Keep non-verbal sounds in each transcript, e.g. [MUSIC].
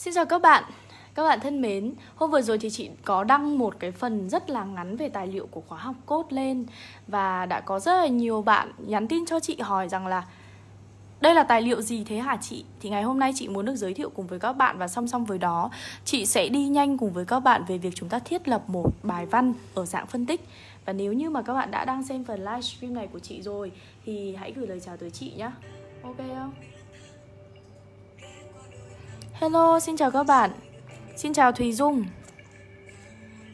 Xin chào các bạn các bạn thân mến, hôm vừa rồi thì chị có đăng một cái phần rất là ngắn về tài liệu của khóa học cốt lên Và đã có rất là nhiều bạn nhắn tin cho chị hỏi rằng là đây là tài liệu gì thế hả chị? Thì ngày hôm nay chị muốn được giới thiệu cùng với các bạn và song song với đó Chị sẽ đi nhanh cùng với các bạn về việc chúng ta thiết lập một bài văn ở dạng phân tích Và nếu như mà các bạn đã đang xem phần livestream này của chị rồi thì hãy gửi lời chào tới chị nhé Ok không? Hello, xin chào các bạn Xin chào Thùy Dung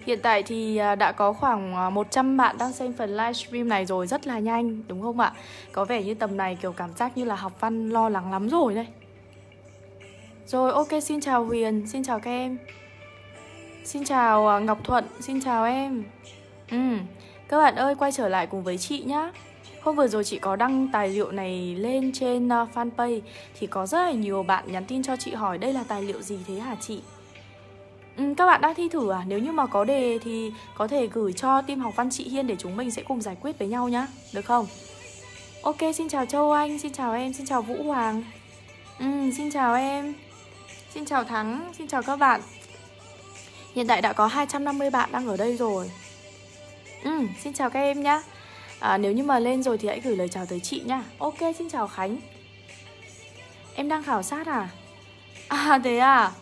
Hiện tại thì à, đã có khoảng 100 à, bạn đang xem phần livestream này rồi Rất là nhanh, đúng không ạ? Có vẻ như tầm này kiểu cảm giác như là học văn lo lắng lắm rồi đây Rồi, ok, xin chào Huyền, xin chào các em Xin chào à, Ngọc Thuận, xin chào em Ừ, các bạn ơi, quay trở lại cùng với chị nhé. Hôm vừa rồi chị có đăng tài liệu này lên trên ờ, fanpage thì có rất là nhiều bạn nhắn tin cho chị hỏi đây là tài liệu gì thế hả chị? Ừ, các bạn đang thi thử à? Nếu như mà có đề thì có thể gửi cho team học văn chị Hiên để chúng mình sẽ cùng giải quyết với nhau nhá, được không? Ok, xin chào Châu Anh, xin chào em, xin chào Vũ Hoàng ừ, Xin chào em Xin chào Thắng, xin chào các bạn Hiện tại đã có 250 bạn đang ở đây rồi ừ, Xin chào các em nhá à, Nếu như mà lên rồi thì hãy gửi lời chào tới chị nha Ok xin chào Khánh Em đang khảo sát à? À [LAUGHS] thế à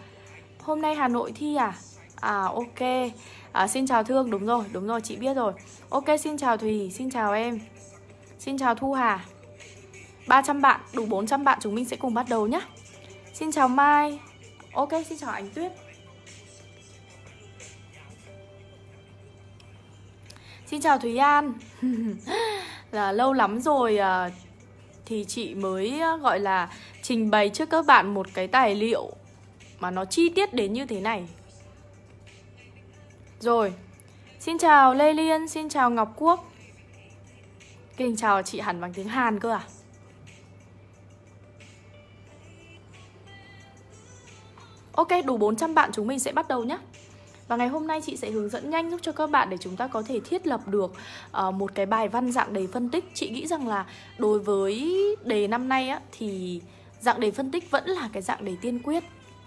Hôm nay Hà Nội thi à? À ok à, Xin chào Thương đúng rồi đúng rồi chị biết rồi Ok xin chào Thùy xin chào em Xin chào Thu Hà 300 bạn đủ 400 bạn chúng mình sẽ cùng bắt đầu nhé Xin chào Mai Ok xin chào Ánh Tuyết Xin chào Thúy An là Lâu lắm rồi à, thì chị mới à, gọi là trình bày trước các bạn một cái tài liệu mà nó chi tiết đến như thế này Rồi, xin chào Lê Liên, xin chào Ngọc Quốc Kinh chào chị hẳn bằng tiếng Hàn cơ à Ok, đủ 400 bạn chúng mình sẽ bắt đầu nhé và ngày hôm nay chị sẽ hướng dẫn nhanh giúp cho các bạn để chúng ta có thể thiết lập được uh, một cái bài văn dạng đề phân tích. Chị nghĩ rằng là đối với đề năm nay á, thì dạng đề phân tích vẫn là cái dạng đề tiên quyết.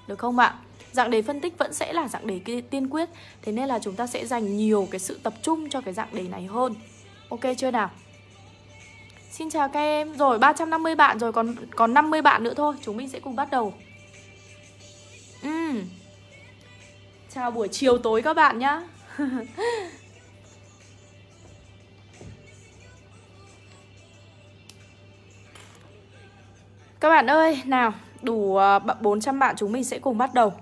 Được không ạ? Dạng đề phân tích vẫn sẽ là dạng đề tiên quyết. Thế nên là chúng ta sẽ dành nhiều cái sự tập trung cho cái dạng đề này hơn. Ok chưa nào? Xin chào các em. Rồi 350 bạn rồi còn còn 50 bạn nữa thôi, chúng mình sẽ cùng bắt đầu. Ừm. Uhm. Chào buổi chiều tối các bạn nhá [LAUGHS] Các bạn ơi, nào, đủ 400 ờ, bạn chúng mình sẽ cùng bắt đầu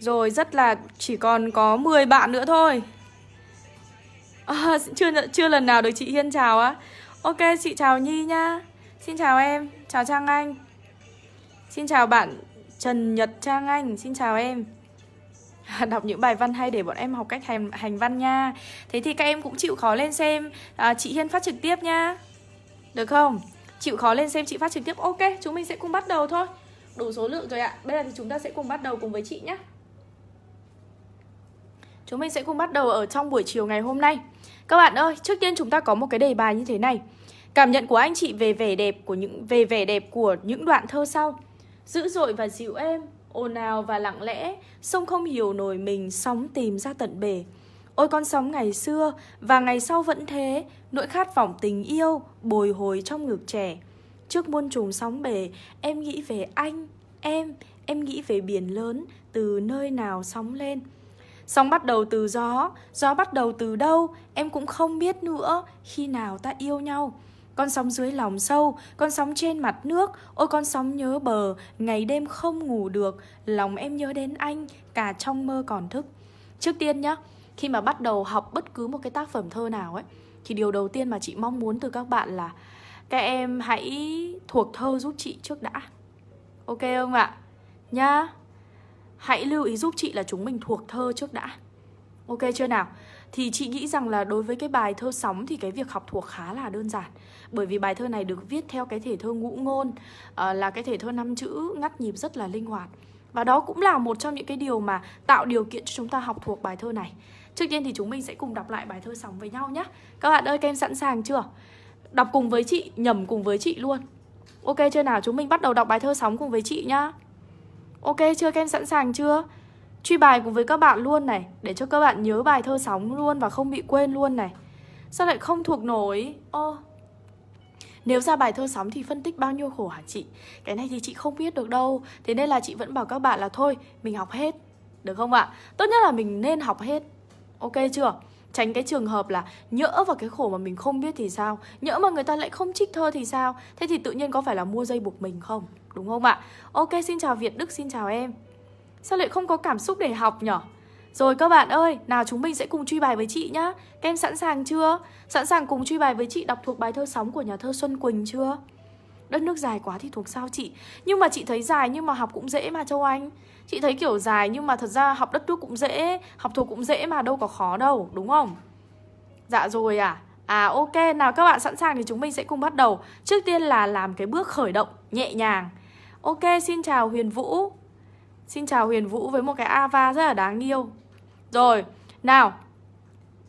Rồi, rất là chỉ còn có 10 bạn nữa thôi à, [LAUGHS] chưa, chưa lần nào được chị Hiên chào á Ok, chị chào Nhi nhá Xin chào em, chào Trang Anh Xin chào bạn Trần Nhật Trang Anh, xin chào em [LAUGHS] đọc những bài văn hay để bọn em học cách hành, hành văn nha Thế thì các em cũng chịu khó lên xem à, chị Hiên phát trực tiếp nha Được không? Chịu khó lên xem chị phát trực tiếp Ok, chúng mình sẽ cùng bắt đầu thôi Đủ số lượng rồi ạ Bây giờ thì chúng ta sẽ cùng bắt đầu cùng với chị nhé Chúng mình sẽ cùng bắt đầu ở trong buổi chiều ngày hôm nay Các bạn ơi, trước tiên chúng ta có một cái đề bài như thế này Cảm nhận của anh chị về vẻ đẹp của những về vẻ đẹp của những đoạn thơ sau Dữ dội và dịu êm, ồn ào và lặng lẽ, sông không hiểu nổi mình sóng tìm ra tận bể. Ôi con sóng ngày xưa và ngày sau vẫn thế, nỗi khát vọng tình yêu bồi hồi trong ngực trẻ. Trước muôn trùng sóng bể, em nghĩ về anh, em, em nghĩ về biển lớn, từ nơi nào sóng lên. Sóng bắt đầu từ gió, gió bắt đầu từ đâu, em cũng không biết nữa khi nào ta yêu nhau. Con sóng dưới lòng sâu, con sóng trên mặt nước, ôi con sóng nhớ bờ, ngày đêm không ngủ được, lòng em nhớ đến anh, cả trong mơ còn thức. Trước tiên nhá, khi mà bắt đầu học bất cứ một cái tác phẩm thơ nào ấy, thì điều đầu tiên mà chị mong muốn từ các bạn là các em hãy thuộc thơ giúp chị trước đã. Ok không ạ? Nhá. Hãy lưu ý giúp chị là chúng mình thuộc thơ trước đã. Ok chưa nào? Thì chị nghĩ rằng là đối với cái bài thơ sóng thì cái việc học thuộc khá là đơn giản bởi vì bài thơ này được viết theo cái thể thơ ngũ ngôn à, là cái thể thơ năm chữ ngắt nhịp rất là linh hoạt và đó cũng là một trong những cái điều mà tạo điều kiện cho chúng ta học thuộc bài thơ này trước tiên thì chúng mình sẽ cùng đọc lại bài thơ sóng với nhau nhé các bạn ơi các em sẵn sàng chưa đọc cùng với chị nhầm cùng với chị luôn ok chưa nào chúng mình bắt đầu đọc bài thơ sóng cùng với chị nhá ok chưa các em sẵn sàng chưa truy bài cùng với các bạn luôn này để cho các bạn nhớ bài thơ sóng luôn và không bị quên luôn này sao lại không thuộc nổi ô oh nếu ra bài thơ sóng thì phân tích bao nhiêu khổ hả chị? Cái này thì chị không biết được đâu Thế nên là chị vẫn bảo các bạn là thôi mình học hết Được không ạ? Tốt nhất là mình nên học hết Ok chưa? tránh cái trường hợp là nhỡ vào cái khổ mà mình không biết thì sao nhỡ mà người ta lại không trích thơ thì sao thế thì tự nhiên có phải là mua dây buộc mình không đúng không ạ ok xin chào việt đức xin chào em sao lại không có cảm xúc để học nhở rồi các bạn ơi, nào chúng mình sẽ cùng truy bài với chị nhá. Các em sẵn sàng chưa? Sẵn sàng cùng truy bài với chị đọc thuộc bài thơ sóng của nhà thơ Xuân Quỳnh chưa? Đất nước dài quá thì thuộc sao chị? Nhưng mà chị thấy dài nhưng mà học cũng dễ mà Châu Anh. Chị thấy kiểu dài nhưng mà thật ra học đất nước cũng dễ, học thuộc cũng dễ mà đâu có khó đâu, đúng không? Dạ rồi à. À ok, nào các bạn sẵn sàng thì chúng mình sẽ cùng bắt đầu. Trước tiên là làm cái bước khởi động nhẹ nhàng. Ok, xin chào Huyền Vũ. Xin chào Huyền Vũ với một cái ava rất là đáng yêu rồi, nào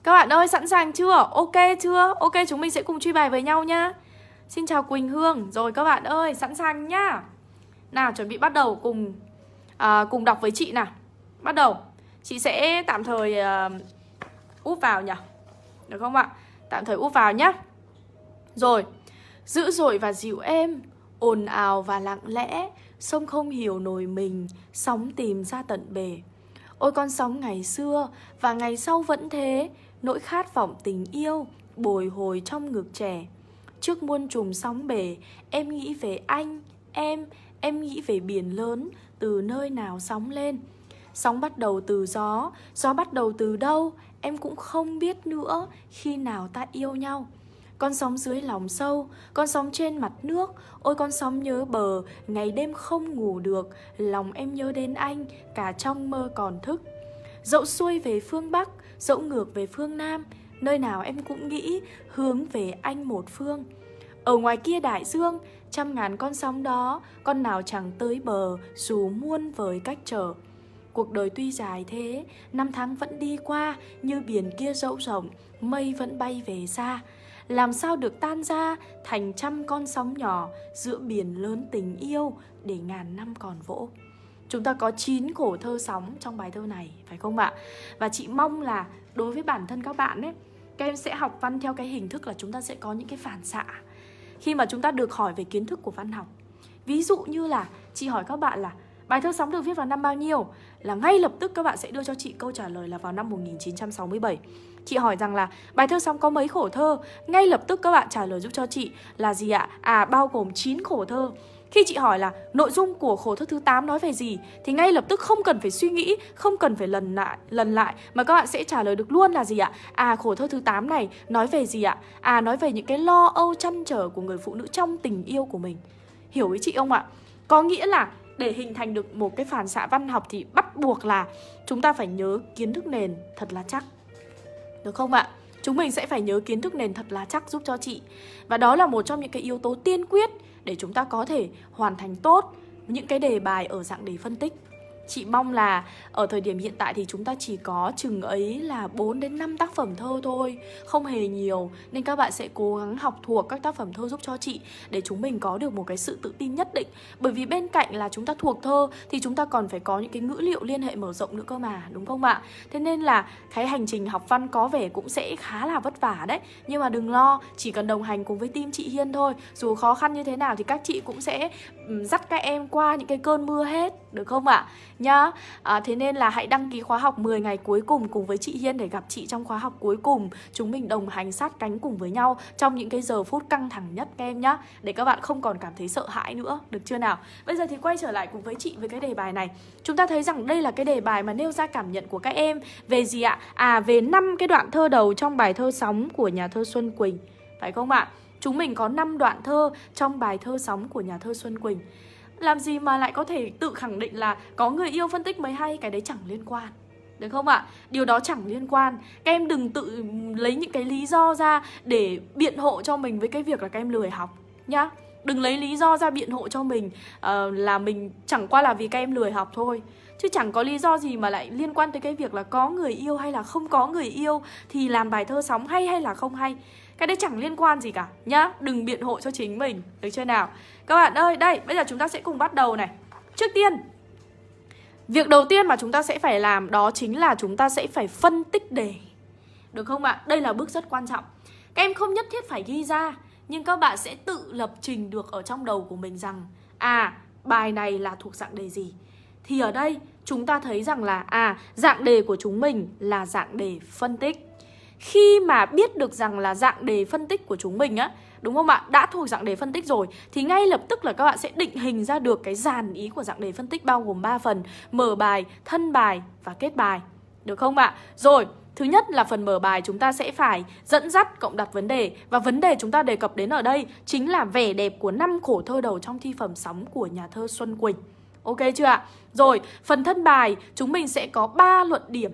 Các bạn ơi, sẵn sàng chưa? Ok chưa? Ok, chúng mình sẽ cùng truy bài với nhau nhá Xin chào Quỳnh Hương Rồi các bạn ơi, sẵn sàng nhá Nào, chuẩn bị bắt đầu cùng à, Cùng đọc với chị nào Bắt đầu Chị sẽ tạm thời à, úp vào nhỉ Được không ạ? Tạm thời úp vào nhá Rồi Dữ dội và dịu êm ồn ào và lặng lẽ sông không hiểu nổi mình sóng tìm ra tận bể Ôi con sóng ngày xưa và ngày sau vẫn thế, nỗi khát vọng tình yêu bồi hồi trong ngực trẻ. Trước muôn trùng sóng bể, em nghĩ về anh, em, em nghĩ về biển lớn, từ nơi nào sóng lên. Sóng bắt đầu từ gió, gió bắt đầu từ đâu, em cũng không biết nữa khi nào ta yêu nhau con sóng dưới lòng sâu con sóng trên mặt nước ôi con sóng nhớ bờ ngày đêm không ngủ được lòng em nhớ đến anh cả trong mơ còn thức dẫu xuôi về phương bắc dẫu ngược về phương nam nơi nào em cũng nghĩ hướng về anh một phương ở ngoài kia đại dương trăm ngàn con sóng đó con nào chẳng tới bờ dù muôn vời cách trở cuộc đời tuy dài thế năm tháng vẫn đi qua như biển kia dẫu rộng mây vẫn bay về xa làm sao được tan ra thành trăm con sóng nhỏ giữa biển lớn tình yêu để ngàn năm còn vỗ chúng ta có 9 khổ thơ sóng trong bài thơ này phải không ạ và chị mong là đối với bản thân các bạn ấy các em sẽ học văn theo cái hình thức là chúng ta sẽ có những cái phản xạ khi mà chúng ta được hỏi về kiến thức của văn học ví dụ như là chị hỏi các bạn là bài thơ sóng được viết vào năm bao nhiêu là ngay lập tức các bạn sẽ đưa cho chị câu trả lời là vào năm 1967 Chị hỏi rằng là bài thơ xong có mấy khổ thơ? Ngay lập tức các bạn trả lời giúp cho chị là gì ạ? À bao gồm 9 khổ thơ. Khi chị hỏi là nội dung của khổ thơ thứ 8 nói về gì thì ngay lập tức không cần phải suy nghĩ, không cần phải lần lại lần lại mà các bạn sẽ trả lời được luôn là gì ạ? À khổ thơ thứ 8 này nói về gì ạ? À nói về những cái lo âu chăn trở của người phụ nữ trong tình yêu của mình. Hiểu ý chị không ạ? Có nghĩa là để hình thành được một cái phản xạ văn học thì bắt buộc là chúng ta phải nhớ kiến thức nền thật là chắc được không ạ? Chúng mình sẽ phải nhớ kiến thức nền thật là chắc giúp cho chị. Và đó là một trong những cái yếu tố tiên quyết để chúng ta có thể hoàn thành tốt những cái đề bài ở dạng đề phân tích. Chị mong là ở thời điểm hiện tại thì chúng ta chỉ có chừng ấy là 4 đến 5 tác phẩm thơ thôi, không hề nhiều nên các bạn sẽ cố gắng học thuộc các tác phẩm thơ giúp cho chị để chúng mình có được một cái sự tự tin nhất định. Bởi vì bên cạnh là chúng ta thuộc thơ thì chúng ta còn phải có những cái ngữ liệu liên hệ mở rộng nữa cơ mà, đúng không ạ? Thế nên là cái hành trình học văn có vẻ cũng sẽ khá là vất vả đấy, nhưng mà đừng lo, chỉ cần đồng hành cùng với team chị Hiên thôi. Dù khó khăn như thế nào thì các chị cũng sẽ dắt các em qua những cái cơn mưa hết, được không ạ? nhá à, Thế nên là hãy đăng ký khóa học 10 ngày cuối cùng cùng với chị Hiên để gặp chị trong khóa học cuối cùng Chúng mình đồng hành sát cánh cùng với nhau trong những cái giờ phút căng thẳng nhất các em nhá Để các bạn không còn cảm thấy sợ hãi nữa, được chưa nào Bây giờ thì quay trở lại cùng với chị với cái đề bài này Chúng ta thấy rằng đây là cái đề bài mà nêu ra cảm nhận của các em Về gì ạ? À về năm cái đoạn thơ đầu trong bài thơ sóng của nhà thơ Xuân Quỳnh Phải không ạ? Chúng mình có 5 đoạn thơ trong bài thơ sóng của nhà thơ Xuân Quỳnh làm gì mà lại có thể tự khẳng định là có người yêu phân tích mới hay cái đấy chẳng liên quan được không ạ? À? Điều đó chẳng liên quan Các em đừng tự lấy những cái lý do ra Để biện hộ cho mình với cái việc là các em lười học Nhá Đừng lấy lý do ra biện hộ cho mình uh, Là mình chẳng qua là vì các em lười học thôi Chứ chẳng có lý do gì mà lại liên quan tới cái việc là có người yêu hay là không có người yêu Thì làm bài thơ sóng hay hay là không hay cái đấy chẳng liên quan gì cả nhá Đừng biện hộ cho chính mình Được chưa nào Các bạn ơi đây bây giờ chúng ta sẽ cùng bắt đầu này Trước tiên Việc đầu tiên mà chúng ta sẽ phải làm đó chính là chúng ta sẽ phải phân tích đề Được không ạ? Đây là bước rất quan trọng Các em không nhất thiết phải ghi ra Nhưng các bạn sẽ tự lập trình được ở trong đầu của mình rằng À, bài này là thuộc dạng đề gì Thì ở đây chúng ta thấy rằng là À, dạng đề của chúng mình là dạng đề phân tích khi mà biết được rằng là dạng đề phân tích của chúng mình á đúng không ạ đã thuộc dạng đề phân tích rồi thì ngay lập tức là các bạn sẽ định hình ra được cái dàn ý của dạng đề phân tích bao gồm 3 phần mở bài thân bài và kết bài được không ạ rồi Thứ nhất là phần mở bài chúng ta sẽ phải dẫn dắt cộng đặt vấn đề và vấn đề chúng ta đề cập đến ở đây chính là vẻ đẹp của năm khổ thơ đầu trong thi phẩm sóng của nhà thơ Xuân Quỳnh. Ok chưa ạ? Rồi, phần thân bài chúng mình sẽ có 3 luận điểm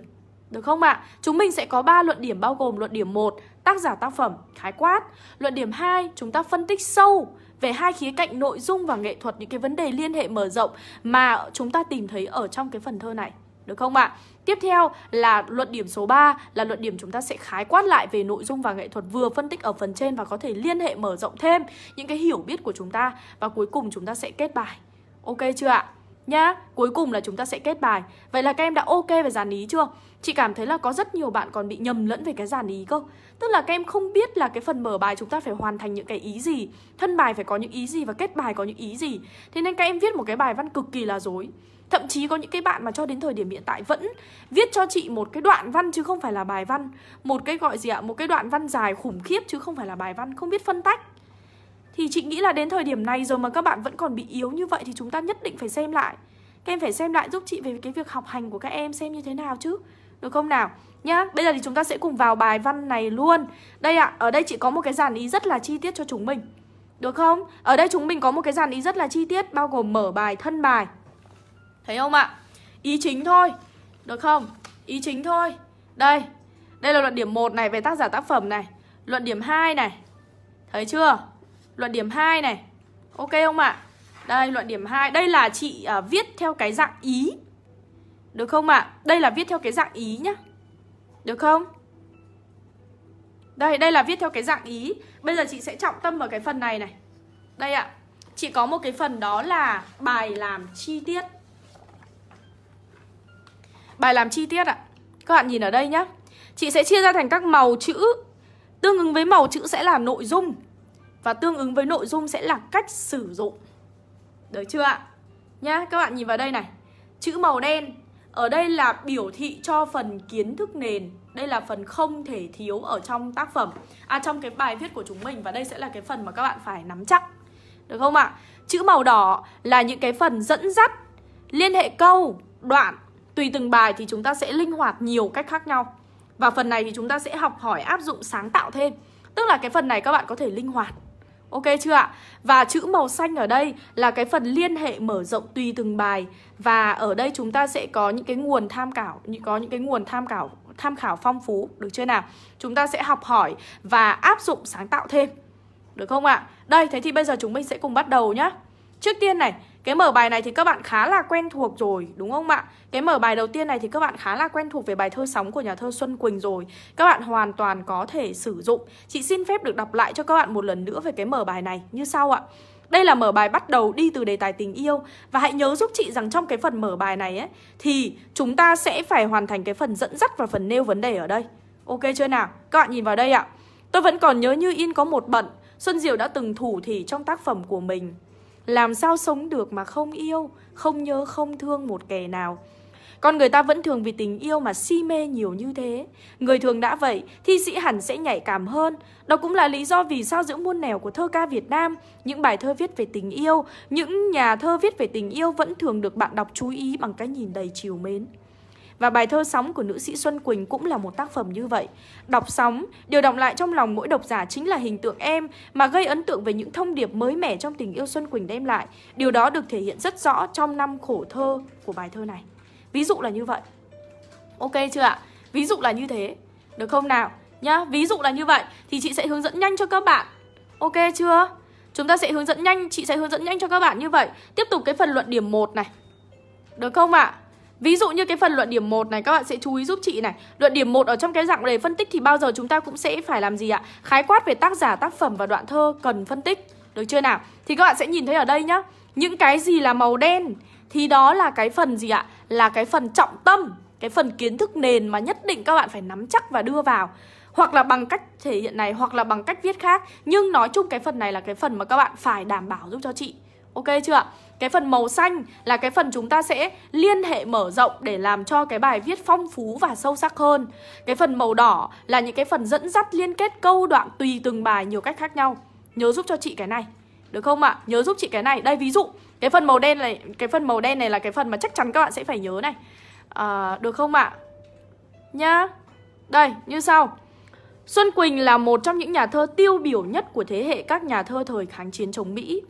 được không ạ? À? Chúng mình sẽ có 3 luận điểm bao gồm luận điểm 1, tác giả tác phẩm khái quát. Luận điểm 2, chúng ta phân tích sâu về hai khía cạnh nội dung và nghệ thuật những cái vấn đề liên hệ mở rộng mà chúng ta tìm thấy ở trong cái phần thơ này. Được không ạ? À? Tiếp theo là luận điểm số 3 là luận điểm chúng ta sẽ khái quát lại về nội dung và nghệ thuật vừa phân tích ở phần trên và có thể liên hệ mở rộng thêm những cái hiểu biết của chúng ta và cuối cùng chúng ta sẽ kết bài. Ok chưa ạ? Nhá, cuối cùng là chúng ta sẽ kết bài. Vậy là các em đã ok về dàn ý chưa? Chị cảm thấy là có rất nhiều bạn còn bị nhầm lẫn về cái dàn ý cơ Tức là các em không biết là cái phần mở bài chúng ta phải hoàn thành những cái ý gì Thân bài phải có những ý gì và kết bài có những ý gì Thế nên các em viết một cái bài văn cực kỳ là dối Thậm chí có những cái bạn mà cho đến thời điểm hiện tại vẫn viết cho chị một cái đoạn văn chứ không phải là bài văn Một cái gọi gì ạ, một cái đoạn văn dài khủng khiếp chứ không phải là bài văn, không biết phân tách Thì chị nghĩ là đến thời điểm này rồi mà các bạn vẫn còn bị yếu như vậy thì chúng ta nhất định phải xem lại Các em phải xem lại giúp chị về cái việc học hành của các em xem như thế nào chứ được không nào? Nhá, bây giờ thì chúng ta sẽ cùng vào bài văn này luôn Đây ạ, à, ở đây chị có một cái dàn ý rất là chi tiết cho chúng mình Được không? Ở đây chúng mình có một cái dàn ý rất là chi tiết Bao gồm mở bài, thân bài Thấy không ạ? Ý chính thôi Được không? Ý chính thôi Đây, đây là luận điểm 1 này về tác giả tác phẩm này Luận điểm 2 này Thấy chưa? Luận điểm 2 này Ok không ạ? Đây, luận điểm 2 Đây là chị uh, viết theo cái dạng ý được không ạ? À? Đây là viết theo cái dạng ý nhá. Được không? Đây, đây là viết theo cái dạng ý. Bây giờ chị sẽ trọng tâm vào cái phần này này. Đây ạ. À, chị có một cái phần đó là bài làm chi tiết. Bài làm chi tiết ạ. À. Các bạn nhìn ở đây nhá. Chị sẽ chia ra thành các màu chữ. Tương ứng với màu chữ sẽ là nội dung. Và tương ứng với nội dung sẽ là cách sử dụng. Được chưa ạ? Nhá, các bạn nhìn vào đây này. Chữ màu đen ở đây là biểu thị cho phần kiến thức nền Đây là phần không thể thiếu ở trong tác phẩm À trong cái bài viết của chúng mình Và đây sẽ là cái phần mà các bạn phải nắm chắc Được không ạ? À? Chữ màu đỏ là những cái phần dẫn dắt Liên hệ câu, đoạn Tùy từng bài thì chúng ta sẽ linh hoạt nhiều cách khác nhau Và phần này thì chúng ta sẽ học hỏi áp dụng sáng tạo thêm Tức là cái phần này các bạn có thể linh hoạt Ok chưa ạ? Và chữ màu xanh ở đây là cái phần liên hệ mở rộng tùy từng bài và ở đây chúng ta sẽ có những cái nguồn tham khảo, có những cái nguồn tham khảo tham khảo phong phú được chưa nào? Chúng ta sẽ học hỏi và áp dụng sáng tạo thêm. Được không ạ? Đây, thế thì bây giờ chúng mình sẽ cùng bắt đầu nhá. Trước tiên này, cái mở bài này thì các bạn khá là quen thuộc rồi đúng không ạ? Cái mở bài đầu tiên này thì các bạn khá là quen thuộc về bài thơ sóng của nhà thơ Xuân Quỳnh rồi Các bạn hoàn toàn có thể sử dụng Chị xin phép được đọc lại cho các bạn một lần nữa về cái mở bài này như sau ạ đây là mở bài bắt đầu đi từ đề tài tình yêu Và hãy nhớ giúp chị rằng trong cái phần mở bài này ấy Thì chúng ta sẽ phải hoàn thành cái phần dẫn dắt và phần nêu vấn đề ở đây Ok chưa nào? Các bạn nhìn vào đây ạ Tôi vẫn còn nhớ như in có một bận Xuân Diệu đã từng thủ thỉ trong tác phẩm của mình làm sao sống được mà không yêu, không nhớ không thương một kẻ nào. Con người ta vẫn thường vì tình yêu mà si mê nhiều như thế. Người thường đã vậy, thi sĩ hẳn sẽ nhạy cảm hơn. Đó cũng là lý do vì sao giữa muôn nẻo của thơ ca Việt Nam, những bài thơ viết về tình yêu, những nhà thơ viết về tình yêu vẫn thường được bạn đọc chú ý bằng cái nhìn đầy chiều mến. Và bài thơ Sóng của nữ sĩ Xuân Quỳnh cũng là một tác phẩm như vậy. Đọc Sóng, điều động lại trong lòng mỗi độc giả chính là hình tượng em mà gây ấn tượng về những thông điệp mới mẻ trong tình yêu Xuân Quỳnh đem lại. Điều đó được thể hiện rất rõ trong năm khổ thơ của bài thơ này. Ví dụ là như vậy. Ok chưa ạ? Ví dụ là như thế. Được không nào? Nhá, ví dụ là như vậy thì chị sẽ hướng dẫn nhanh cho các bạn. Ok chưa? Chúng ta sẽ hướng dẫn nhanh, chị sẽ hướng dẫn nhanh cho các bạn như vậy. Tiếp tục cái phần luận điểm 1 này. Được không ạ? À? Ví dụ như cái phần luận điểm 1 này các bạn sẽ chú ý giúp chị này. Luận điểm 1 ở trong cái dạng đề phân tích thì bao giờ chúng ta cũng sẽ phải làm gì ạ? Khái quát về tác giả, tác phẩm và đoạn thơ cần phân tích. Được chưa nào? Thì các bạn sẽ nhìn thấy ở đây nhá. Những cái gì là màu đen thì đó là cái phần gì ạ? Là cái phần trọng tâm, cái phần kiến thức nền mà nhất định các bạn phải nắm chắc và đưa vào hoặc là bằng cách thể hiện này hoặc là bằng cách viết khác nhưng nói chung cái phần này là cái phần mà các bạn phải đảm bảo giúp cho chị ok chưa ạ cái phần màu xanh là cái phần chúng ta sẽ liên hệ mở rộng để làm cho cái bài viết phong phú và sâu sắc hơn. Cái phần màu đỏ là những cái phần dẫn dắt liên kết câu đoạn tùy từng bài nhiều cách khác nhau. Nhớ giúp cho chị cái này. Được không ạ? À? Nhớ giúp chị cái này. Đây ví dụ, cái phần màu đen này, cái phần màu đen này là cái phần mà chắc chắn các bạn sẽ phải nhớ này. À, được không ạ? À? Nhá. Đây, như sau. Xuân Quỳnh là một trong những nhà thơ tiêu biểu nhất của thế hệ các nhà thơ thời kháng chiến chống Mỹ.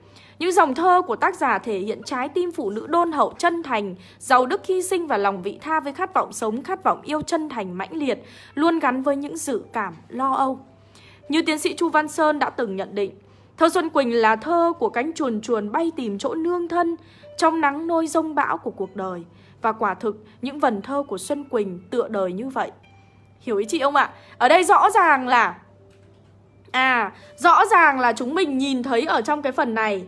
Những dòng thơ của tác giả thể hiện trái tim phụ nữ đôn hậu chân thành, giàu đức hy sinh và lòng vị tha với khát vọng sống, khát vọng yêu chân thành mãnh liệt, luôn gắn với những dự cảm, lo âu. Như tiến sĩ Chu Văn Sơn đã từng nhận định, thơ Xuân Quỳnh là thơ của cánh chuồn chuồn bay tìm chỗ nương thân trong nắng nôi rông bão của cuộc đời. Và quả thực, những vần thơ của Xuân Quỳnh tựa đời như vậy. Hiểu ý chị không ạ? Ở đây rõ ràng là... À, rõ ràng là chúng mình nhìn thấy ở trong cái phần này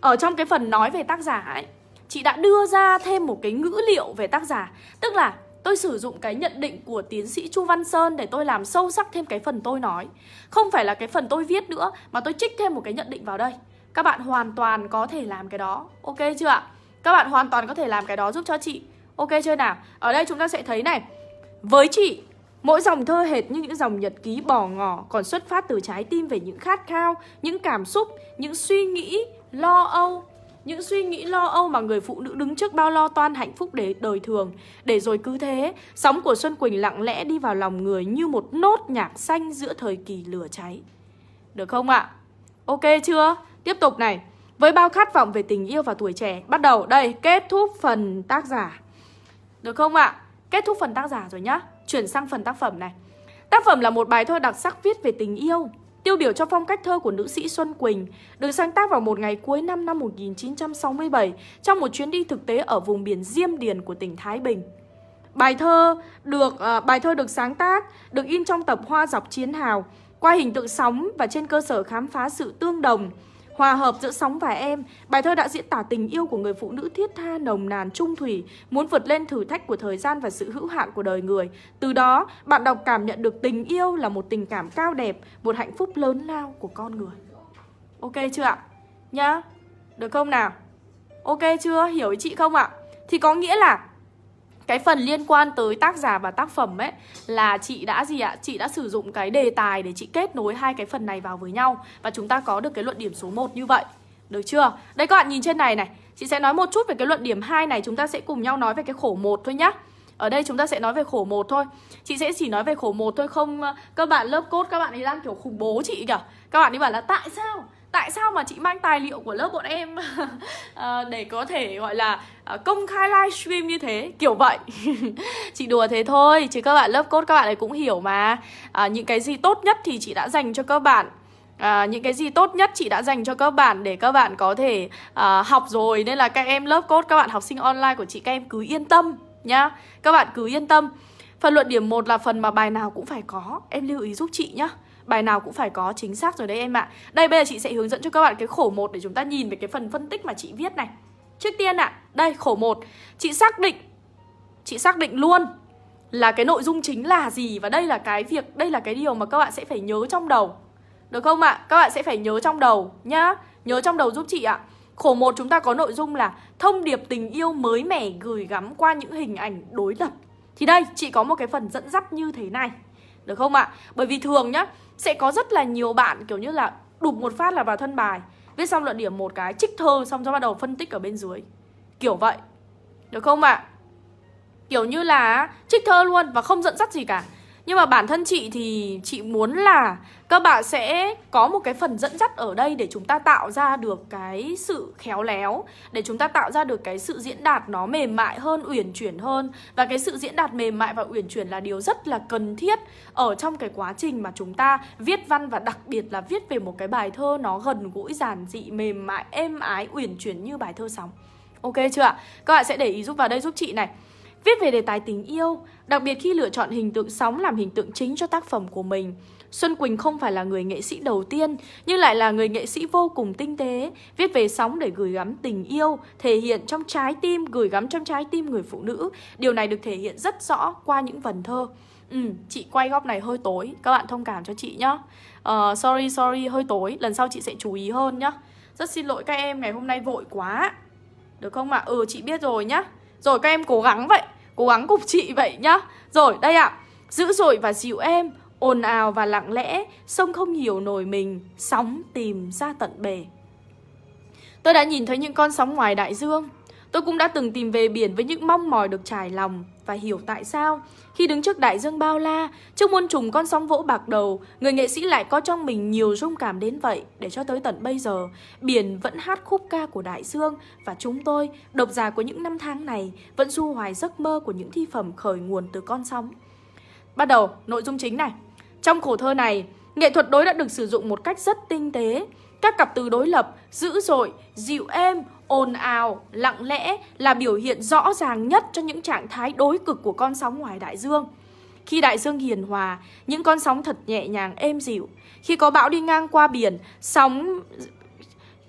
ở trong cái phần nói về tác giả ấy chị đã đưa ra thêm một cái ngữ liệu về tác giả tức là tôi sử dụng cái nhận định của tiến sĩ chu văn sơn để tôi làm sâu sắc thêm cái phần tôi nói không phải là cái phần tôi viết nữa mà tôi trích thêm một cái nhận định vào đây các bạn hoàn toàn có thể làm cái đó ok chưa ạ các bạn hoàn toàn có thể làm cái đó giúp cho chị ok chưa nào ở đây chúng ta sẽ thấy này với chị Mỗi dòng thơ hệt như những dòng nhật ký bò ngỏ còn xuất phát từ trái tim về những khát khao, những cảm xúc, những suy nghĩ, lo âu những suy nghĩ lo âu mà người phụ nữ đứng trước bao lo toan hạnh phúc để đời thường để rồi cứ thế sóng của xuân quỳnh lặng lẽ đi vào lòng người như một nốt nhạc xanh giữa thời kỳ lửa cháy được không ạ ok chưa tiếp tục này với bao khát vọng về tình yêu và tuổi trẻ bắt đầu đây kết thúc phần tác giả được không ạ kết thúc phần tác giả rồi nhá chuyển sang phần tác phẩm này tác phẩm là một bài thơ đặc sắc viết về tình yêu tiêu biểu cho phong cách thơ của nữ sĩ Xuân Quỳnh, được sáng tác vào một ngày cuối năm năm 1967 trong một chuyến đi thực tế ở vùng biển Diêm Điền của tỉnh Thái Bình. Bài thơ được uh, bài thơ được sáng tác, được in trong tập Hoa dọc chiến hào qua hình tượng sóng và trên cơ sở khám phá sự tương đồng Hòa hợp giữa sóng và em, bài thơ đã diễn tả tình yêu của người phụ nữ thiết tha, nồng nàn, trung thủy, muốn vượt lên thử thách của thời gian và sự hữu hạn của đời người. Từ đó, bạn đọc cảm nhận được tình yêu là một tình cảm cao đẹp, một hạnh phúc lớn lao của con người. Ok chưa ạ? Nhá, được không nào? Ok chưa? Hiểu ý chị không ạ? Thì có nghĩa là cái phần liên quan tới tác giả và tác phẩm ấy là chị đã gì ạ? Chị đã sử dụng cái đề tài để chị kết nối hai cái phần này vào với nhau và chúng ta có được cái luận điểm số 1 như vậy. Được chưa? Đây các bạn nhìn trên này này, chị sẽ nói một chút về cái luận điểm 2 này, chúng ta sẽ cùng nhau nói về cái khổ một thôi nhá. Ở đây chúng ta sẽ nói về khổ một thôi Chị sẽ chỉ nói về khổ một thôi Không ờ, các bạn lớp cốt các bạn ấy đang kiểu khủng bố chị kìa Các bạn ấy bảo là tại sao tại sao mà chị mang tài liệu của lớp bọn em [LAUGHS] ờ, để có thể gọi là ờ, công khai livestream như thế kiểu vậy [LAUGHS] chị đùa thế thôi chứ các bạn lớp cốt các bạn ấy cũng hiểu mà à, những cái gì tốt nhất thì chị đã dành cho các bạn À, những cái gì tốt nhất chị đã dành cho các bạn để các bạn có thể à, học rồi nên là các em lớp cốt các bạn học sinh online của chị các em cứ yên tâm nhá các bạn cứ yên tâm phần luận điểm 1 là phần mà bài nào cũng phải có em lưu ý giúp chị nhá Bài nào cũng phải có chính xác rồi đấy em ạ Đây bây giờ chị sẽ hướng dẫn cho các bạn cái khổ 1 Để chúng ta nhìn về cái phần phân tích mà chị viết này Trước tiên ạ, à, đây khổ 1 Chị xác định Chị xác định luôn là cái nội dung chính là gì Và đây là cái việc, đây là cái điều mà các bạn sẽ phải nhớ trong đầu Được không ạ? À? Các bạn sẽ phải nhớ trong đầu nhá Nhớ trong đầu giúp chị ạ Khổ 1 chúng ta có nội dung là thông điệp tình yêu mới mẻ gửi gắm qua những hình ảnh đối lập. Thì đây, chị có một cái phần dẫn dắt như thế này. Được không ạ? À? Bởi vì thường nhá, sẽ có rất là nhiều bạn kiểu như là đụp một phát là vào thân bài viết xong luận điểm một cái trích thơ xong rồi bắt đầu phân tích ở bên dưới kiểu vậy được không ạ à? kiểu như là trích thơ luôn và không dẫn dắt gì cả nhưng mà bản thân chị thì chị muốn là các bạn sẽ có một cái phần dẫn dắt ở đây để chúng ta tạo ra được cái sự khéo léo Để chúng ta tạo ra được cái sự diễn đạt nó mềm mại hơn, uyển chuyển hơn Và cái sự diễn đạt mềm mại và uyển chuyển là điều rất là cần thiết Ở trong cái quá trình mà chúng ta viết văn và đặc biệt là viết về một cái bài thơ nó gần gũi, giản dị, mềm mại, êm ái, uyển chuyển như bài thơ sóng Ok chưa ạ? Các bạn sẽ để ý giúp vào đây giúp chị này Viết về đề tài tình yêu, đặc biệt khi lựa chọn hình tượng sóng làm hình tượng chính cho tác phẩm của mình, Xuân Quỳnh không phải là người nghệ sĩ đầu tiên, nhưng lại là người nghệ sĩ vô cùng tinh tế, viết về sóng để gửi gắm tình yêu, thể hiện trong trái tim, gửi gắm trong trái tim người phụ nữ. Điều này được thể hiện rất rõ qua những vần thơ. Ừ, chị quay góc này hơi tối, các bạn thông cảm cho chị nhá. Uh, sorry, sorry, hơi tối, lần sau chị sẽ chú ý hơn nhá. Rất xin lỗi các em, ngày hôm nay vội quá. Được không ạ? À? Ừ, chị biết rồi nhá. Rồi các em cố gắng vậy Cố gắng cục chị vậy nhá Rồi đây ạ à. Dữ dội và dịu em ồn ào và lặng lẽ Sông không hiểu nổi mình Sóng tìm ra tận bể Tôi đã nhìn thấy những con sóng ngoài đại dương Tôi cũng đã từng tìm về biển với những mong mỏi được trải lòng và hiểu tại sao. Khi đứng trước đại dương bao la, trước muôn trùng con sóng vỗ bạc đầu, người nghệ sĩ lại có trong mình nhiều rung cảm đến vậy để cho tới tận bây giờ. Biển vẫn hát khúc ca của đại dương và chúng tôi, độc giả của những năm tháng này, vẫn du hoài giấc mơ của những thi phẩm khởi nguồn từ con sóng. Bắt đầu, nội dung chính này. Trong khổ thơ này, nghệ thuật đối đã được sử dụng một cách rất tinh tế. Các cặp từ đối lập, dữ dội, dịu êm, ồn ào, lặng lẽ là biểu hiện rõ ràng nhất cho những trạng thái đối cực của con sóng ngoài đại dương. Khi đại dương hiền hòa, những con sóng thật nhẹ nhàng êm dịu. Khi có bão đi ngang qua biển, sóng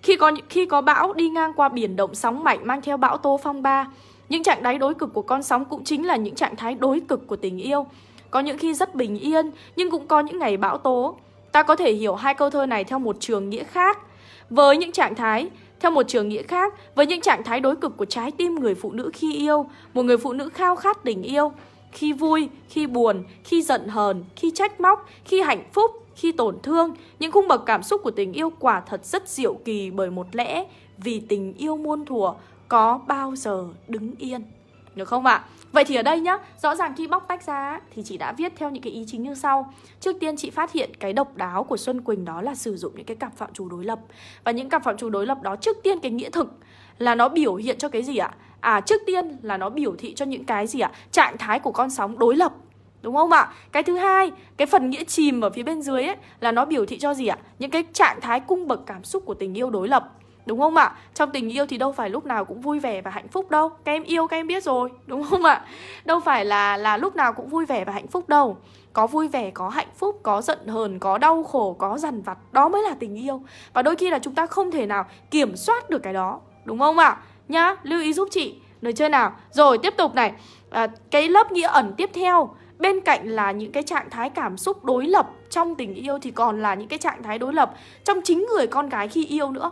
khi có khi có bão đi ngang qua biển động sóng mạnh mang theo bão tố phong ba. Những trạng thái đối cực của con sóng cũng chính là những trạng thái đối cực của tình yêu. Có những khi rất bình yên, nhưng cũng có những ngày bão tố. Ta có thể hiểu hai câu thơ này theo một trường nghĩa khác. Với những trạng thái theo một trường nghĩa khác, với những trạng thái đối cực của trái tim người phụ nữ khi yêu, một người phụ nữ khao khát tình yêu, khi vui, khi buồn, khi giận hờn, khi trách móc, khi hạnh phúc, khi tổn thương, những khung bậc cảm xúc của tình yêu quả thật rất diệu kỳ bởi một lẽ vì tình yêu muôn thuở có bao giờ đứng yên. Được không ạ? Vậy thì ở đây nhá, rõ ràng khi bóc tách ra thì chị đã viết theo những cái ý chính như sau. Trước tiên chị phát hiện cái độc đáo của Xuân Quỳnh đó là sử dụng những cái cặp phạm trù đối lập. Và những cặp phạm trù đối lập đó trước tiên cái nghĩa thực là nó biểu hiện cho cái gì ạ? À trước tiên là nó biểu thị cho những cái gì ạ? Trạng thái của con sóng đối lập Đúng không ạ? Cái thứ hai, cái phần nghĩa chìm ở phía bên dưới ấy là nó biểu thị cho gì ạ? Những cái trạng thái cung bậc cảm xúc của tình yêu đối lập đúng không ạ trong tình yêu thì đâu phải lúc nào cũng vui vẻ và hạnh phúc đâu các em yêu các em biết rồi đúng không ạ đâu phải là là lúc nào cũng vui vẻ và hạnh phúc đâu có vui vẻ có hạnh phúc có giận hờn có đau khổ có dằn vặt đó mới là tình yêu và đôi khi là chúng ta không thể nào kiểm soát được cái đó đúng không ạ nhá lưu ý giúp chị được chưa nào rồi tiếp tục này à, cái lớp nghĩa ẩn tiếp theo bên cạnh là những cái trạng thái cảm xúc đối lập trong tình yêu thì còn là những cái trạng thái đối lập trong chính người con gái khi yêu nữa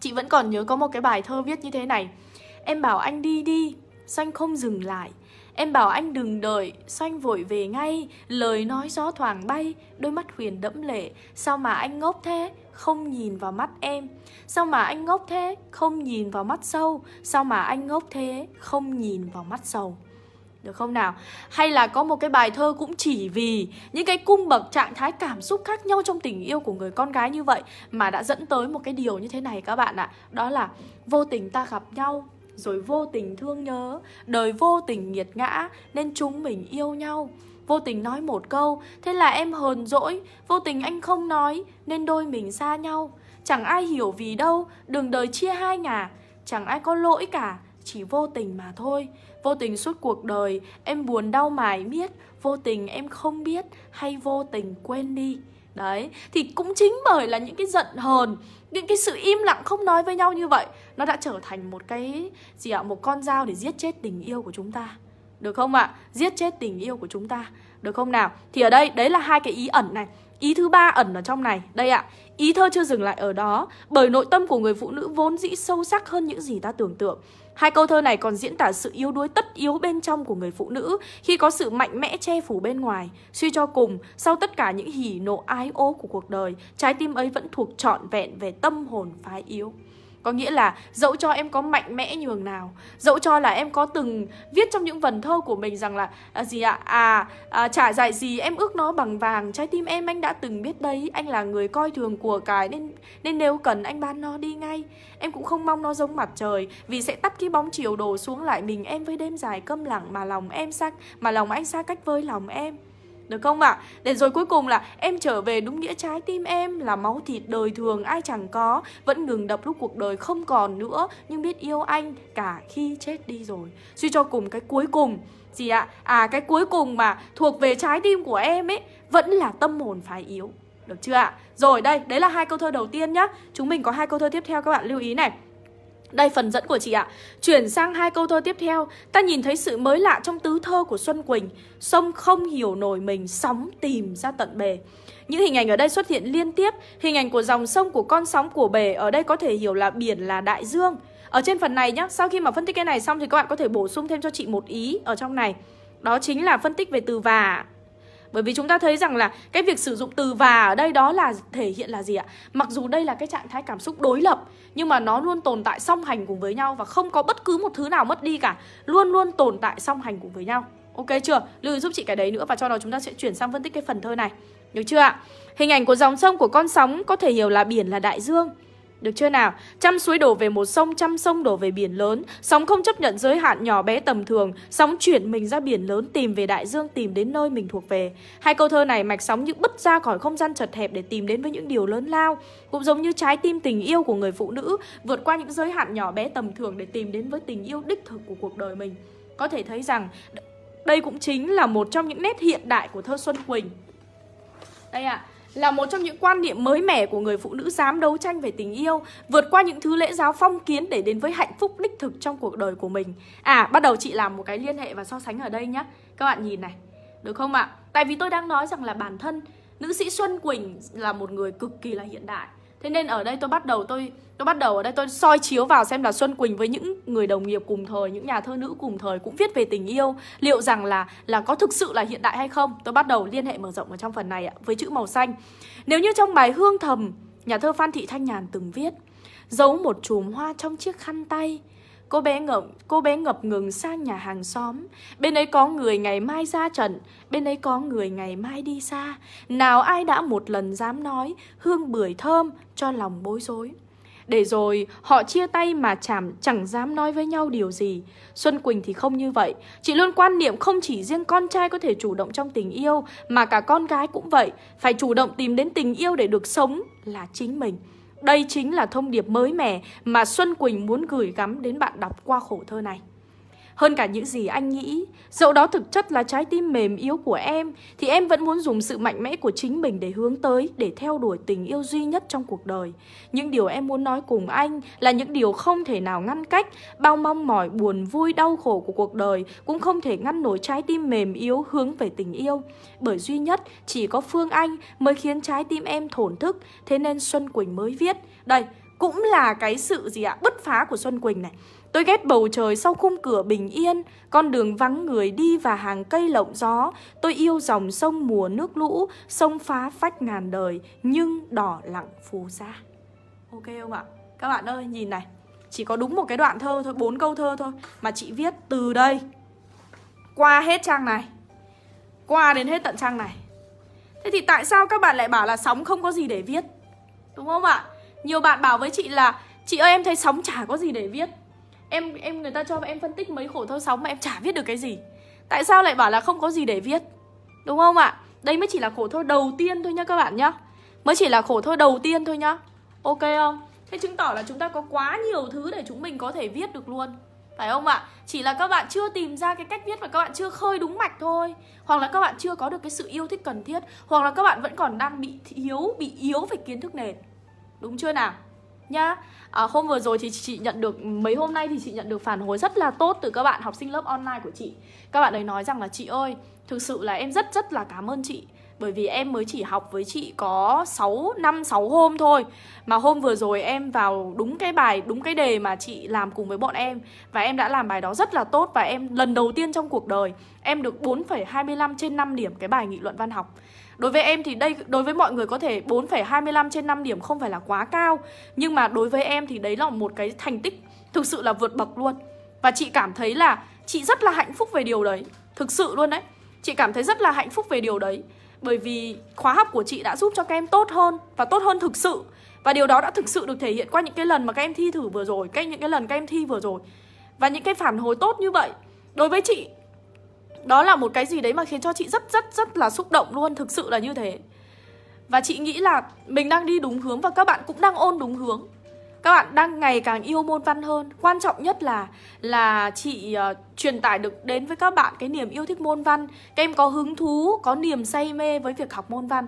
Chị vẫn còn nhớ có một cái bài thơ viết như thế này Em bảo anh đi đi, xanh không dừng lại Em bảo anh đừng đợi, xanh vội về ngay Lời nói gió thoảng bay, đôi mắt huyền đẫm lệ Sao mà anh ngốc thế, không nhìn vào mắt em Sao mà anh ngốc thế, không nhìn vào mắt sâu Sao mà anh ngốc thế, không nhìn vào mắt sầu được không nào? Hay là có một cái bài thơ cũng chỉ vì những cái cung bậc trạng thái cảm xúc khác nhau trong tình yêu của người con gái như vậy mà đã dẫn tới một cái điều như thế này các bạn ạ. Đó là vô tình ta gặp nhau rồi vô tình thương nhớ, đời vô tình nghiệt ngã nên chúng mình yêu nhau. Vô tình nói một câu, thế là em hờn dỗi, vô tình anh không nói nên đôi mình xa nhau. Chẳng ai hiểu vì đâu, đường đời chia hai ngả, chẳng ai có lỗi cả, chỉ vô tình mà thôi Vô tình suốt cuộc đời, em buồn đau mãi miết, vô tình em không biết hay vô tình quên đi. Đấy, thì cũng chính bởi là những cái giận hờn, những cái sự im lặng không nói với nhau như vậy Nó đã trở thành một cái gì ạ, một con dao để giết chết tình yêu của chúng ta Được không ạ? À? Giết chết tình yêu của chúng ta Được không nào? Thì ở đây, đấy là hai cái ý ẩn này Ý thứ ba ẩn ở trong này, đây ạ à, Ý thơ chưa dừng lại ở đó Bởi nội tâm của người phụ nữ vốn dĩ sâu sắc hơn những gì ta tưởng tượng Hai câu thơ này còn diễn tả sự yếu đuối tất yếu bên trong của người phụ nữ khi có sự mạnh mẽ che phủ bên ngoài. Suy cho cùng, sau tất cả những hỉ nộ ái ố của cuộc đời, trái tim ấy vẫn thuộc trọn vẹn về tâm hồn phái yếu. Có nghĩa là dẫu cho em có mạnh mẽ nhường nào Dẫu cho là em có từng viết trong những vần thơ của mình rằng là à, Gì ạ, à, à, à trả dạy gì em ước nó bằng vàng Trái tim em anh đã từng biết đấy Anh là người coi thường của cái Nên nên nếu cần anh ban nó đi ngay Em cũng không mong nó giống mặt trời Vì sẽ tắt cái bóng chiều đổ xuống lại mình Em với đêm dài câm lặng mà lòng em xa Mà lòng anh xa cách với lòng em được không ạ? Để rồi cuối cùng là em trở về đúng nghĩa trái tim em là máu thịt đời thường ai chẳng có, vẫn ngừng đập lúc cuộc đời không còn nữa, nhưng biết yêu anh cả khi chết đi rồi. Suy cho cùng cái cuối cùng gì ạ? À? cái cuối cùng mà thuộc về trái tim của em ấy vẫn là tâm hồn phái yếu. Được chưa ạ? Rồi đây, đấy là hai câu thơ đầu tiên nhá. Chúng mình có hai câu thơ tiếp theo các bạn lưu ý này. Đây phần dẫn của chị ạ. À. Chuyển sang hai câu thơ tiếp theo, ta nhìn thấy sự mới lạ trong tứ thơ của Xuân Quỳnh, sông không hiểu nổi mình, sóng tìm ra tận bề. Những hình ảnh ở đây xuất hiện liên tiếp, hình ảnh của dòng sông của con sóng của bể ở đây có thể hiểu là biển là đại dương. Ở trên phần này nhá, sau khi mà phân tích cái này xong thì các bạn có thể bổ sung thêm cho chị một ý ở trong này. Đó chính là phân tích về từ và bởi vì chúng ta thấy rằng là cái việc sử dụng từ và ở đây đó là thể hiện là gì ạ? Mặc dù đây là cái trạng thái cảm xúc đối lập nhưng mà nó luôn tồn tại song hành cùng với nhau và không có bất cứ một thứ nào mất đi cả, luôn luôn tồn tại song hành cùng với nhau. Ok chưa? Lưu giúp chị cái đấy nữa và cho đó chúng ta sẽ chuyển sang phân tích cái phần thơ này. Được chưa ạ? Hình ảnh của dòng sông của con sóng có thể hiểu là biển là đại dương. Được chưa nào? Trăm suối đổ về một sông, trăm sông đổ về biển lớn. Sóng không chấp nhận giới hạn nhỏ bé tầm thường. Sóng chuyển mình ra biển lớn, tìm về đại dương, tìm đến nơi mình thuộc về. Hai câu thơ này mạch sóng như bứt ra khỏi không gian chật hẹp để tìm đến với những điều lớn lao. Cũng giống như trái tim tình yêu của người phụ nữ vượt qua những giới hạn nhỏ bé tầm thường để tìm đến với tình yêu đích thực của cuộc đời mình. Có thể thấy rằng đây cũng chính là một trong những nét hiện đại của thơ Xuân Quỳnh. Đây ạ. À, là một trong những quan niệm mới mẻ của người phụ nữ dám đấu tranh về tình yêu, vượt qua những thứ lễ giáo phong kiến để đến với hạnh phúc đích thực trong cuộc đời của mình. À, bắt đầu chị làm một cái liên hệ và so sánh ở đây nhá. Các bạn nhìn này, được không ạ? À? Tại vì tôi đang nói rằng là bản thân nữ sĩ Xuân Quỳnh là một người cực kỳ là hiện đại. Thế nên ở đây tôi bắt đầu tôi Tôi bắt đầu ở đây tôi soi chiếu vào xem là Xuân Quỳnh với những người đồng nghiệp cùng thời, những nhà thơ nữ cùng thời cũng viết về tình yêu, liệu rằng là là có thực sự là hiện đại hay không? Tôi bắt đầu liên hệ mở rộng ở trong phần này ạ, với chữ màu xanh. Nếu như trong bài Hương Thầm, nhà thơ Phan Thị Thanh Nhàn từng viết, giấu một chùm hoa trong chiếc khăn tay, Cô bé ngập cô bé ngập ngừng sang nhà hàng xóm, bên ấy có người ngày mai ra trận, bên ấy có người ngày mai đi xa, nào ai đã một lần dám nói hương bưởi thơm cho lòng bối rối. Để rồi họ chia tay mà chảm chẳng dám nói với nhau điều gì Xuân Quỳnh thì không như vậy Chị luôn quan niệm không chỉ riêng con trai có thể chủ động trong tình yêu Mà cả con gái cũng vậy Phải chủ động tìm đến tình yêu để được sống là chính mình đây chính là thông điệp mới mẻ mà Xuân Quỳnh muốn gửi gắm đến bạn đọc qua khổ thơ này. Hơn cả những gì anh nghĩ Dẫu đó thực chất là trái tim mềm yếu của em Thì em vẫn muốn dùng sự mạnh mẽ của chính mình để hướng tới Để theo đuổi tình yêu duy nhất trong cuộc đời Những điều em muốn nói cùng anh Là những điều không thể nào ngăn cách Bao mong mỏi, buồn, vui, đau khổ của cuộc đời Cũng không thể ngăn nổi trái tim mềm yếu hướng về tình yêu Bởi duy nhất chỉ có Phương Anh mới khiến trái tim em thổn thức Thế nên Xuân Quỳnh mới viết Đây, cũng là cái sự gì ạ bứt phá của Xuân Quỳnh này Tôi ghét bầu trời sau khung cửa bình yên, con đường vắng người đi và hàng cây lộng gió. Tôi yêu dòng sông mùa nước lũ, sông phá phách ngàn đời, nhưng đỏ lặng phù sa. Ok không ạ? Các bạn ơi, nhìn này. Chỉ có đúng một cái đoạn thơ thôi, bốn câu thơ thôi. Mà chị viết từ đây, qua hết trang này. Qua đến hết tận trang này. Thế thì tại sao các bạn lại bảo là sóng không có gì để viết? Đúng không ạ? Nhiều bạn bảo với chị là Chị ơi em thấy sóng chả có gì để viết em em người ta cho em phân tích mấy khổ thơ sóng mà em chả viết được cái gì tại sao lại bảo là không có gì để viết đúng không ạ đây mới chỉ là khổ thơ đầu tiên thôi nhá các bạn nhá mới chỉ là khổ thơ đầu tiên thôi nhá ok không thế chứng tỏ là chúng ta có quá nhiều thứ để chúng mình có thể viết được luôn phải không ạ? Chỉ là các bạn chưa tìm ra cái cách viết và các bạn chưa khơi đúng mạch thôi Hoặc là các bạn chưa có được cái sự yêu thích cần thiết Hoặc là các bạn vẫn còn đang bị thiếu, bị yếu về kiến thức nền Đúng chưa nào? nhá à, hôm vừa rồi thì chị nhận được mấy hôm nay thì chị nhận được phản hồi rất là tốt từ các bạn học sinh lớp online của chị các bạn ấy nói rằng là chị ơi thực sự là em rất rất là cảm ơn chị bởi vì em mới chỉ học với chị có 6 năm 6 hôm thôi mà hôm vừa rồi em vào đúng cái bài đúng cái đề mà chị làm cùng với bọn em và em đã làm bài đó rất là tốt và em lần đầu tiên trong cuộc đời em được 4,25 trên 5 điểm cái bài nghị luận văn học Đối với em thì đây đối với mọi người có thể 4,25 trên 5 điểm không phải là quá cao, nhưng mà đối với em thì đấy là một cái thành tích thực sự là vượt bậc luôn. Và chị cảm thấy là chị rất là hạnh phúc về điều đấy, thực sự luôn đấy. Chị cảm thấy rất là hạnh phúc về điều đấy bởi vì khóa học của chị đã giúp cho các em tốt hơn và tốt hơn thực sự. Và điều đó đã thực sự được thể hiện qua những cái lần mà các em thi thử vừa rồi, các những cái lần các em thi vừa rồi. Và những cái phản hồi tốt như vậy đối với chị đó là một cái gì đấy mà khiến cho chị rất rất rất là xúc động luôn Thực sự là như thế Và chị nghĩ là mình đang đi đúng hướng Và các bạn cũng đang ôn đúng hướng các bạn đang ngày càng yêu môn văn hơn quan trọng nhất là là chị uh, truyền tải được đến với các bạn cái niềm yêu thích môn văn các em có hứng thú có niềm say mê với việc học môn văn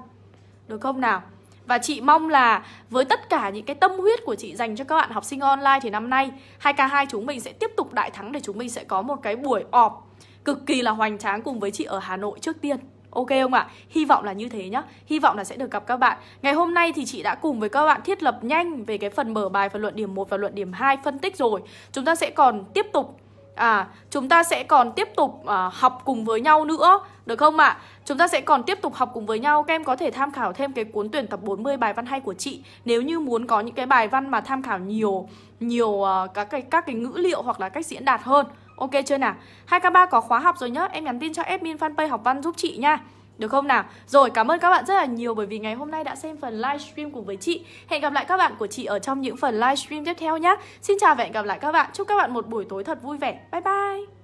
được không nào và chị mong là với tất cả những cái tâm huyết của chị dành cho các bạn học sinh online thì năm nay 2K2 chúng mình sẽ tiếp tục đại thắng để chúng mình sẽ có một cái buổi họp cực kỳ là hoành tráng cùng với chị ở Hà Nội trước tiên Ok không ạ? Hy vọng là như thế nhá Hy vọng là sẽ được gặp các bạn Ngày hôm nay thì chị đã cùng với các bạn thiết lập nhanh Về cái phần mở bài và luận điểm 1 và luận điểm 2 phân tích rồi Chúng ta sẽ còn tiếp tục À, chúng ta sẽ còn tiếp tục à, học cùng với nhau nữa Được không ạ? Chúng ta sẽ còn tiếp tục học cùng với nhau Các em có thể tham khảo thêm cái cuốn tuyển tập 40 bài văn hay của chị Nếu như muốn có những cái bài văn mà tham khảo nhiều Nhiều à, các, cái, các cái ngữ liệu hoặc là cách diễn đạt hơn Ok chưa nào? 2K3 có khóa học rồi nhá. Em nhắn tin cho admin fanpage học văn giúp chị nha. Được không nào? Rồi cảm ơn các bạn rất là nhiều bởi vì ngày hôm nay đã xem phần livestream cùng với chị. Hẹn gặp lại các bạn của chị ở trong những phần livestream tiếp theo nhé. Xin chào và hẹn gặp lại các bạn. Chúc các bạn một buổi tối thật vui vẻ. Bye bye.